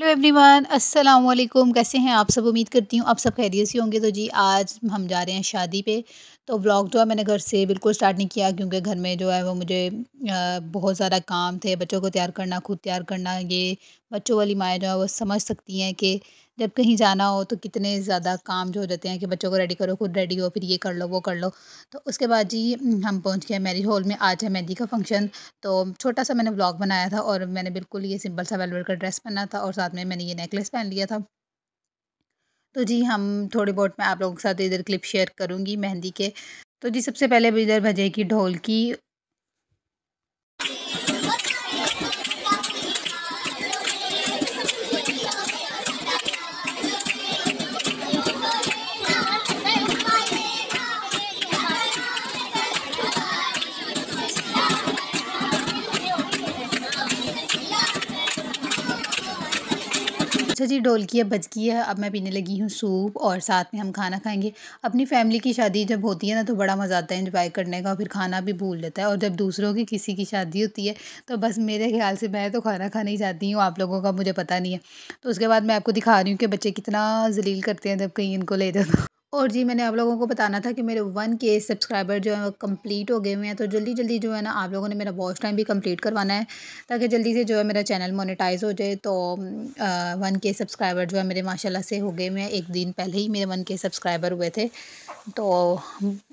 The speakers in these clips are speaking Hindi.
हेलो एवरीवन अस्सलाम वालेकुम कैसे हैं आप सब उम्मीद करती हूँ आप सब खैरियत से होंगे तो जी आज हम जा रहे हैं शादी पे तो व्लॉग जो है मैंने घर से बिल्कुल स्टार्ट नहीं किया क्योंकि घर में जो है वो मुझे बहुत ज़्यादा काम थे बच्चों को तैयार करना खुद तैयार करना ये बच्चों वाली माएँ जो है वो समझ सकती हैं कि जब कहीं जाना हो तो कितने ज़्यादा काम जो हो जाते हैं कि बच्चों को रेडी करो खुद रेडी हो फिर ये कर लो वो कर लो तो उसके बाद जी हम पहुंच गए मैरिज हॉल में आज है मेहंदी का फंक्शन तो छोटा सा मैंने व्लॉग बनाया था और मैंने बिल्कुल ये सिंपल सा वेलवेट का ड्रेस पहना था और साथ में मैंने ये नेकलेस पहन लिया था तो जी हम थोड़ी बहुत मैं आप लोगों के साथ इधर क्लिप शेयर करूँगी मेहंदी के तो जी सबसे पहले अभी इधर बजेगी ढोल की अच्छा जी ढोलकी अब बज गई है अब मैं पीने लगी हूँ सूप और साथ में हम खाना खाएंगे अपनी फैमिली की शादी जब होती है ना तो बड़ा मज़ा आता है इंजॉय करने का और फिर खाना भी भूल लेता है और जब दूसरों की किसी की शादी होती है तो बस मेरे ख्याल से मैं तो खाना खाने ही जाती हूँ आप लोगों का मुझे पता नहीं है तो उसके बाद मैं आपको दिखा रही हूँ कि बच्चे कितना जलील करते हैं जब कहीं इनको ले जाता और जी मैंने आप लोगों को बताना था कि मेरे वन के सब्सक्राइबर जो है वो कम्प्लीट हो गए हुए हैं तो जल्दी जल्दी जो है ना आप लोगों ने मेरा वॉच टाइम भी कंप्लीट करवाना है ताकि जल्दी से जो है मेरा चैनल मोनेटाइज हो जाए तो वन के सब्सक्राइबर जो है मेरे माशाल्लाह से हो गए हुए हैं एक दिन पहले ही मेरे वन के सब्सक्राइबर हुए थे तो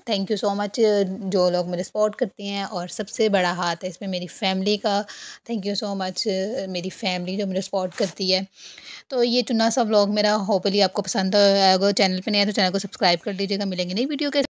थैंक यू सो मच जो लोग मुझे सपोर्ट करते हैं और सबसे बड़ा हाथ है इसमें मेरी फैमिली का थैंक यू सो मच मेरी फैमिली जो मुझे सपोर्ट करती है तो ये चुना सा व्लॉग मेरा होपली आपको पसंद आएगा चैनल पे आया तो चैनल को सब्सक्राइब कर लीजिएगा मिलेंगे नई वीडियो के